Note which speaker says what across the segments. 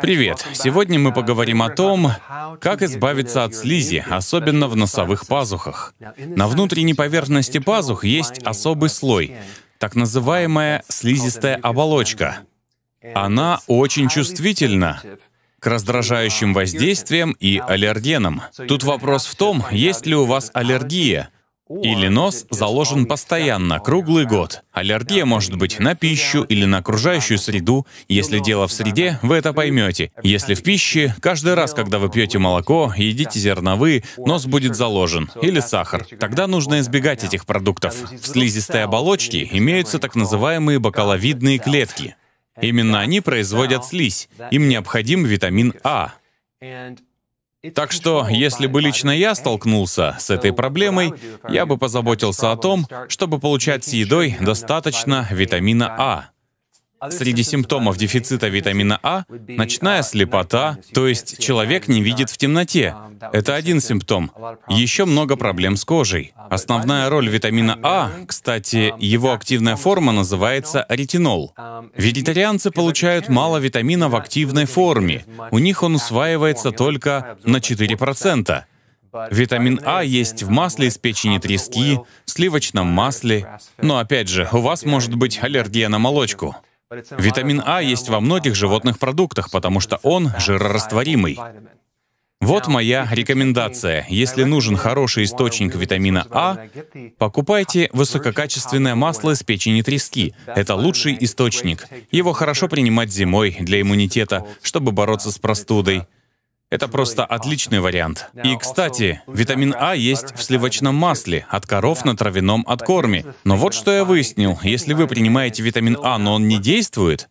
Speaker 1: Привет! Сегодня мы uh, поговорим о том, как избавиться от слизи, особенно в носовых пазухах. На внутренней поверхности пазух есть uh, особый слой, так называемая слизистая оболочка. Она очень чувствительна к раздражающим uh, воздействиям и аллергенам. Тут вопрос в том, есть ли у вас аллергия, или нос заложен постоянно, круглый год. Аллергия может быть на пищу или на окружающую среду. Если дело в среде, вы это поймете. Если в пище, каждый раз, когда вы пьете молоко, едите зерновые, нос будет заложен. Или сахар. Тогда нужно избегать этих продуктов. В слизистой оболочке имеются так называемые бокаловидные клетки. Именно они производят слизь. Им необходим витамин А. Так что, если бы лично я столкнулся с этой проблемой, я бы позаботился о том, чтобы получать с едой достаточно витамина А, а Среди симптомов дефицита витамина А — ночная а, слепота, то есть человек не видит в темноте. А, это один симптом. Еще много проблем с кожей. Основная роль витамина А, кстати, его активная форма называется ретинол. Ну, Вегетарианцы получают мало витамина в активной форме. У них он усваивается только на 4%. Витамин А есть в масле из печени трески, сливочном масле. Но опять же, у вас может быть аллергия на молочку. Витамин А есть во многих животных продуктах, потому что он жирорастворимый. Вот моя рекомендация. Если нужен хороший источник витамина А, покупайте высококачественное масло из печени трески. Это лучший источник. Его хорошо принимать зимой для иммунитета, чтобы бороться с простудой. Это просто отличный вариант. И, кстати, витамин А есть в сливочном масле, от коров на травяном откорме. Но вот что я выяснил. Если вы принимаете витамин А, но он не действует,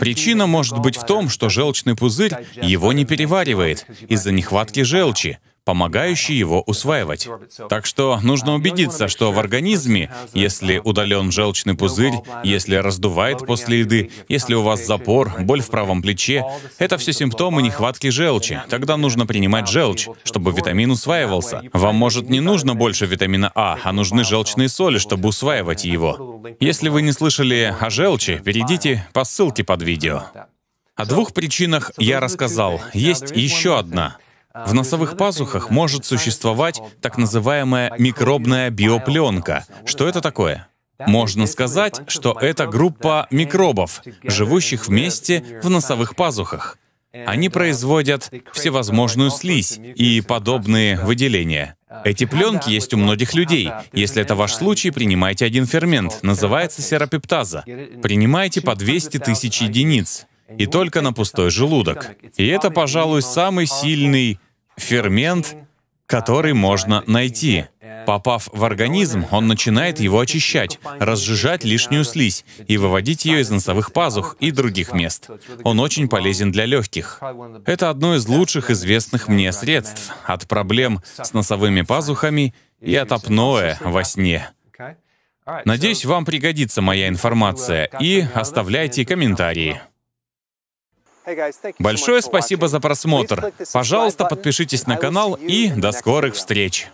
Speaker 1: Причина может быть в том, что желчный пузырь его не переваривает из-за нехватки желчи помогающий его усваивать. Так что нужно убедиться, что в организме, если удален желчный пузырь, если раздувает после еды, если у вас запор, боль в правом плече, это все симптомы нехватки желчи. Тогда нужно принимать желчь, чтобы витамин усваивался. Вам, может, не нужно больше витамина А, а нужны желчные соли, чтобы усваивать его. Если вы не слышали о желчи, перейдите по ссылке под видео. О двух причинах я рассказал. Есть еще одна — в носовых пазухах может существовать так называемая микробная биопленка. Что это такое? Можно сказать, что это группа микробов, живущих вместе в носовых пазухах. Они производят всевозможную слизь и подобные выделения. Эти пленки есть у многих людей. Если это ваш случай, принимайте один фермент, называется серопептаза. Принимайте по 200 тысяч единиц, и только на пустой желудок. И это, пожалуй, самый сильный фермент, который можно найти. Попав в организм, он начинает его очищать, разжижать лишнюю слизь и выводить ее из носовых пазух и других мест. Он очень полезен для легких. Это одно из лучших известных мне средств от проблем с носовыми пазухами и от апноэ во сне. Надеюсь, вам пригодится моя информация, и оставляйте комментарии. Большое спасибо за просмотр. Пожалуйста, подпишитесь на канал и до скорых встреч.